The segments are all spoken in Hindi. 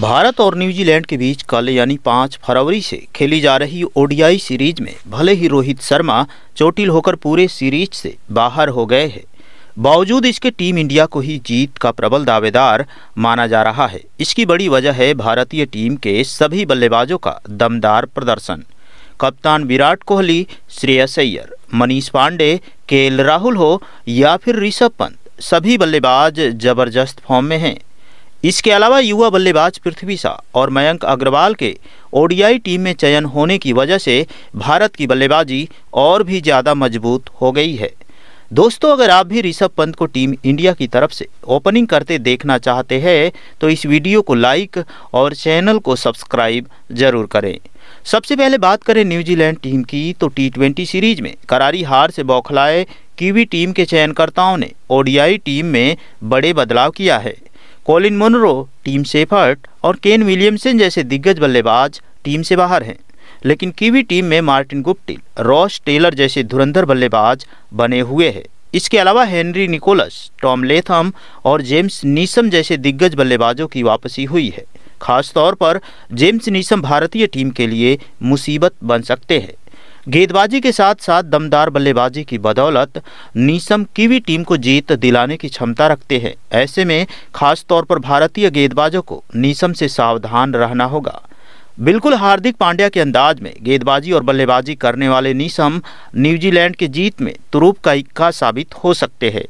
भारत और न्यूजीलैंड के बीच कल यानी पाँच फरवरी से खेली जा रही ओडीआई सीरीज में भले ही रोहित शर्मा चोटिल होकर पूरे सीरीज से बाहर हो गए हैं बावजूद इसके टीम इंडिया को ही जीत का प्रबल दावेदार माना जा रहा है इसकी बड़ी वजह है भारतीय टीम के सभी बल्लेबाजों का दमदार प्रदर्शन कप्तान विराट कोहली श्रेयस अय्यर मनीष पांडे के राहुल हो या फिर ऋषभ पंत सभी बल्लेबाज जबरदस्त फॉर्म में हैं इसके अलावा युवा बल्लेबाज पृथ्वी शाह और मयंक अग्रवाल के ओडीआई टीम में चयन होने की वजह से भारत की बल्लेबाजी और भी ज़्यादा मजबूत हो गई है दोस्तों अगर आप भी ऋषभ पंत को टीम इंडिया की तरफ से ओपनिंग करते देखना चाहते हैं तो इस वीडियो को लाइक और चैनल को सब्सक्राइब जरूर करें सबसे पहले बात करें न्यूजीलैंड टीम की तो टी सीरीज में करारी हार से बौखलाए कीवी टीम के चयनकर्ताओं ने ओडीआई टीम में बड़े बदलाव किया है कॉलिन मोनरो टीम सेफर्ट और केन विलियमसन जैसे दिग्गज बल्लेबाज टीम से बाहर हैं लेकिन कीवी टीम में मार्टिन गुप्टिल रॉस टेलर जैसे धुरंधर बल्लेबाज बने हुए हैं इसके अलावा हेनरी निकोलस टॉम लेथम और जेम्स नीसम जैसे दिग्गज बल्लेबाजों की वापसी हुई है खासतौर पर जेम्स नीसम भारतीय टीम के लिए मुसीबत बन सकते हैं गेंदबाजी के साथ साथ दमदार बल्लेबाजी की बदौलत नीसम कीवी टीम को जीत दिलाने की क्षमता रखते हैं ऐसे में खास तौर पर भारतीय गेंदबाजों को नीसम से सावधान रहना होगा बिल्कुल हार्दिक पांड्या के अंदाज में गेंदबाजी और बल्लेबाजी करने वाले नीसम न्यूजीलैंड के जीत में तुरूप का इक्का साबित हो सकते हैं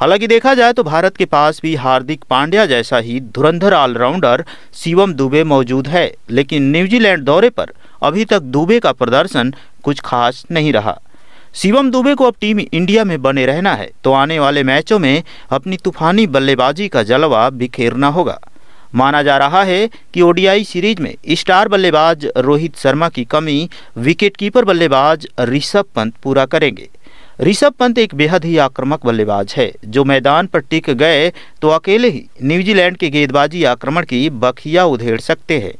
हालांकि देखा जाए तो भारत के पास भी हार्दिक पांड्या जैसा ही धुरंधर ऑलराउंडर शिवम दुबे मौजूद है लेकिन न्यूजीलैंड दौरे पर अभी तक दुबे का प्रदर्शन कुछ खास नहीं रहा शिवम दुबे को अब टीम इंडिया में बने रहना है तो आने वाले मैचों में अपनी तूफानी बल्लेबाजी का जलवा बिखेरना होगा माना जा रहा है कि ओडीआई सीरीज में स्टार बल्लेबाज रोहित शर्मा की कमी विकेटकीपर बल्लेबाज ऋषभ पंत पूरा करेंगे ऋषभ पंत एक बेहद ही आक्रामक बल्लेबाज है जो मैदान पर टिक गए तो अकेले ही न्यूजीलैंड के गेंदबाजी आक्रमण की बखिया उधेड़ सकते हैं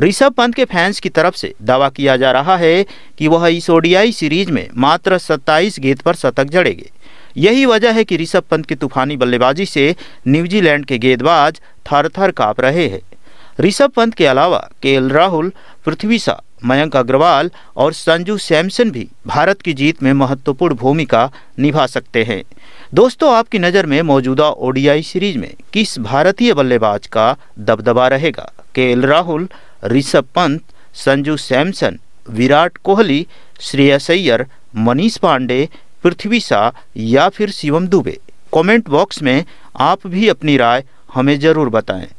ऋषभ पंत के फैंस की तरफ से दावा किया जा रहा है कि वह इस ओडीआई सीरीज में मात्र 27 गेंद पर शतक जड़ेंगे यही वजह है कि ऋषभ पंत की तूफानी बल्लेबाजी से न्यूजीलैंड के गेंदबाज थर थर काँप रहे हैं ऋषभ पंत के अलावा के राहुल पृथ्वी शाह मयंक अग्रवाल और संजू सैमसन भी भारत की जीत में महत्वपूर्ण भूमिका निभा सकते हैं दोस्तों आपकी नज़र में मौजूदा ओडीआई सीरीज में किस भारतीय बल्लेबाज का दबदबा रहेगा के राहुल ऋषभ पंत संजू सैमसन विराट कोहली श्रेयस सैयर मनीष पांडे पृथ्वी शाह या फिर शिवम दुबे कमेंट बॉक्स में आप भी अपनी राय हमें ज़रूर बताएं